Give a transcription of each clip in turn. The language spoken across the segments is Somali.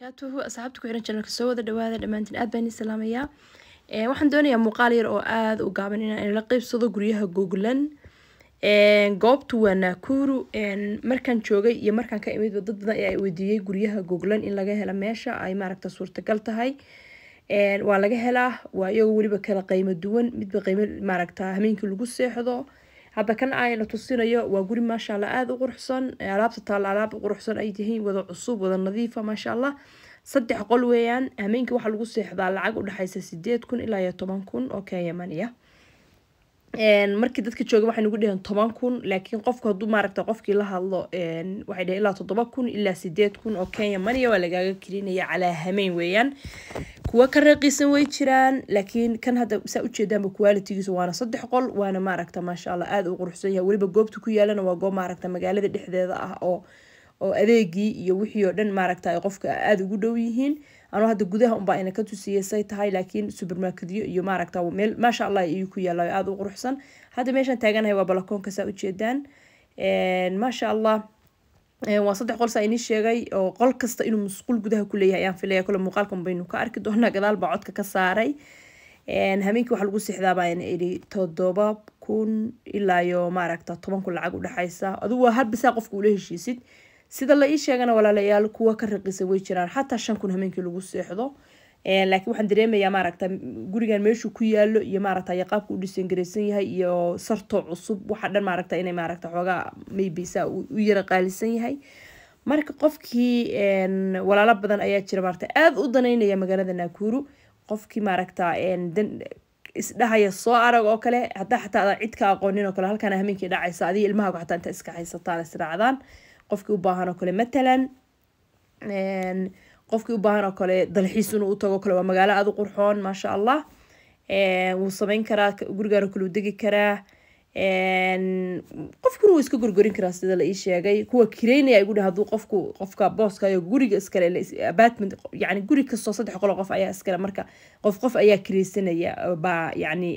barakaatuhu asxaabta ku xiran janalka soo wada dhawaada dhammaantiin aad baan islaamayaa waxaan doonayaa muuqaal yar oo aada u gaaban inaan la qeybsado guryaha googlan goobtu waa naakuru markaan joogay iyo markaan ka imidba dad badan ayaa weydiiyey guryaha googlan in laga hela meesha ay maaragta suurtagal tahay waa laga helaa waa iyagoo weliba kala qiimo duwan midba qiimo maaragta hameenkii lagu seexdo hadda kan aaya la tusinayo waa guri maasha allah aada u quruxsan alaabta taalla alaab quruxsan ay tihiin wada cusub wada nadiifa ah, maasha allah saddex qol weeyaan hameenkii waxaa lagu seexdaa lacag u dhexaysa sideed kun ilaa iyo toban kun oo keyamania markii dadka jooga waxay nagu dheheen toban kun laakiin qofku haduu maaragta qofkii la hadlo waxay dheheen ilaa todoba kun ilaa sideed kun oo kenya maniya waa lagaaga kelinaya calaa hameyn weeyaan kuwa ka raqiisan way jiraan laakiin kan hadda saa ujeedaanba qualitigiisu waana saddex qol waana maaragta maasha allah aada u quruxsan yahay weliba goobta ku yaalana waa goob maaragta magaalada dhexdeeda ah oo oo adeegii iyo wixii oo dhan maaragta ay qofka aada ugu dhow yihiin anuu hadda gudaha unbaa ina ka tusiyey say tahay laakiin supermarketyo iyo maaragta meel maasha allah ayuu ku yaala aada u quruxsan hadda meeshaan taaganahay waa balakoonka saa ujeedaan maasha allah waa saddex qol saa inii sheegay oo qol kasta inuu musquul gudaha ku leeyahay ayaan filaya kole muuqaalkan baynu ka arki doonaa gadaal baa codka ka saaray hameenkii waxa lagu sixdaa baan idhi todoba kun ilaa iyo maaragta toban kun lacag udhexaysa adigu waa hal qofka ula heshiisid sida la ii sheegana walaalayaal kuwa ka raqiisa way jiraan xataa shan kun hameenkii lagu seexdo Eh, laakiin waxaan dareemayaa maaragta gurigan meeshuu ku yaalo iyo maaragta iyo qaabka u dhisangaraysan yahay iyo sarto cusub waxa dhan maaragta inay maaragta xoogaa maybisaa u yara qaalisan yahay marka qofkii walaalo badan ayaa jira maaragta aada u danaynaya magaalada naakuru qofkii maaragta isdhahaya soo arag oo kale hadaa xataa adaa cidka aqoonin oo kale halkaana hameenkii dhacaysa adiga ilmahaagu xataa intaa iska haysataan isdhacdaan qofkii u baahan oo kale matalan qofkii ubaahan oo kale dalxiis inuu utago kale waa magaalo aada u qurxoon maasha allah wuu sameyn karaa gurigaana kulu degi karaa qofkuna wuu iska gorgorin karaa sida la ii sheegay kuwa kireynaya igu dhe haduu qofku qofka booska ayo guriga iskale apartment yani guri kastoo saddex qolo qof ayaa iskale marka qof qof ayaa kireysanaya baa yani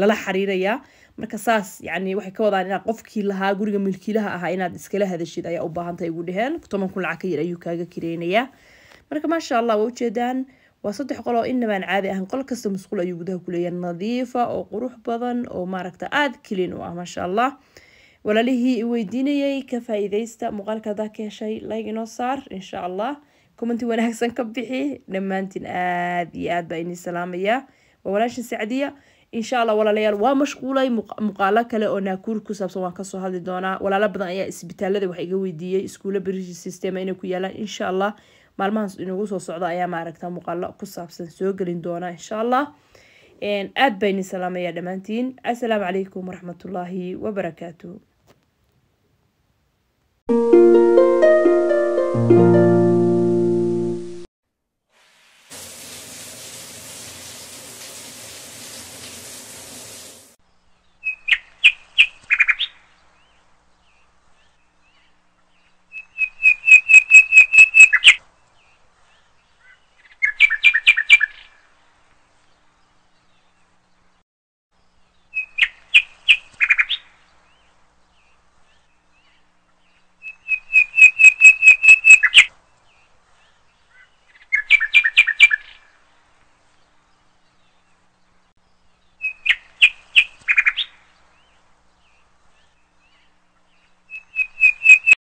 lala xiriiraya marka saas yani waxay ka wadaan inaad qofkii lahaa guriga milkiilaha ahaa inaad iskala hadashid ayaa u baahantahay igu dheheen toban kun lacag ka yar ayuu kaaga kireynayaa marka maasha allah waa ujeedaan waa saddex qol oo inabaan caadi ahan qol kasta musquul ayuu gudaha kuleeyahay nadiifa oo qurux badan oo maaragta aada kiliin u ah maasha allah walaalihii weydiinayay ka faa muuqaalka hadaa ka heshay like inoo saar insha allah commenti wanaagsan ka bixi dhammaantiin aada iyo aad baa inii salaamayaa waa walaashin sacdiya insha allah walaalayaal waa mashquulay muqaalo kale oo naakuur ku saabsan waan kasoo hadli doonaa walaalo badan ayaa isbitaalada wax iga weydiiyey iskuulla berishi sistema inay ku yaalaan insha allah maalmahaas inagu soo socdo ayaa maaragta muuqaalo ku saabsan soo gelin doona insha allah aad bayni salaamaya dhammaantiin assalaamu calaykum waraxmatullaahi wabarakaatu